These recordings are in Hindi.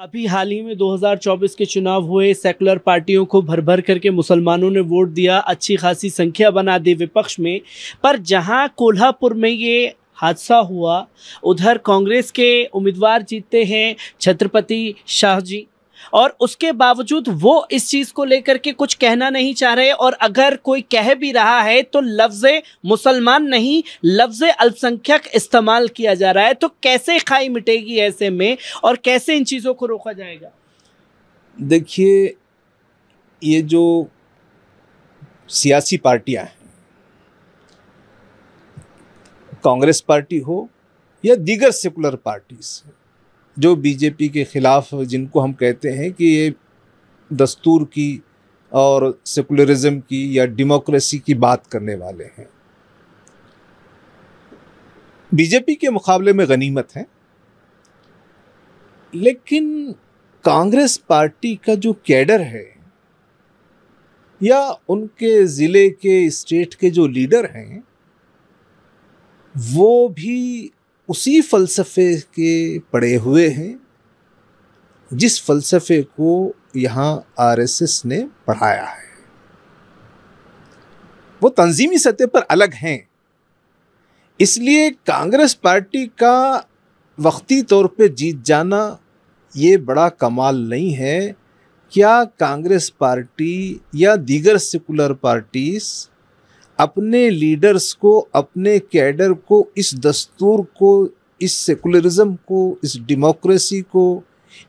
अभी हाल ही में 2024 के चुनाव हुए सेकुलर पार्टियों को भर भर करके मुसलमानों ने वोट दिया अच्छी खासी संख्या बना दी विपक्ष में पर जहां कोल्हापुर में ये हादसा हुआ उधर कांग्रेस के उम्मीदवार जीतते हैं छत्रपति शाह जी और उसके बावजूद वो इस चीज को लेकर के कुछ कहना नहीं चाह रहे और अगर कोई कह भी रहा है तो लफ्ज मुसलमान नहीं लफ्ज अल्पसंख्यक इस्तेमाल किया जा रहा है तो कैसे खाई मिटेगी ऐसे में और कैसे इन चीज़ों को रोका जाएगा देखिए ये जो सियासी पार्टियां हैं कांग्रेस पार्टी हो या दीगर सेकुलर पार्टीज जो बीजेपी के ख़िलाफ़ जिनको हम कहते हैं कि ये दस्तूर की और सेकुलरिज्म की या डेमोक्रेसी की बात करने वाले हैं बीजेपी के मुकाबले में गनीमत है लेकिन कांग्रेस पार्टी का जो कैडर है या उनके ज़िले के स्टेट के जो लीडर हैं वो भी उसी फलसफे के पड़े हुए हैं जिस फलसफे को यहाँ आरएसएस ने पढ़ाया है वो तंजीमी सतह पर अलग हैं इसलिए कांग्रेस पार्टी का वक्ती तौर पे जीत जाना ये बड़ा कमाल नहीं है क्या कांग्रेस पार्टी या दीगर सेकुलर पार्टीज़ अपने लीडर्स को अपने कैडर को इस दस्तूर को इस सेकुलरिज्म को इस डेमोक्रेसी को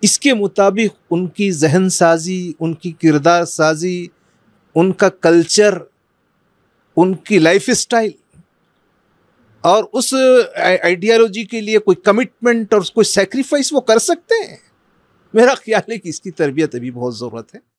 इसके मुताबिक उनकी जहन साजी उनकी किरदार साजी उनका कल्चर उनकी लाइफ स्टाइल और उस आइडियालॉजी के लिए कोई कमिटमेंट और कोई सेक्रीफाइस वो कर सकते हैं मेरा ख्याल है कि इसकी तरबियत अभी बहुत ज़रूरत है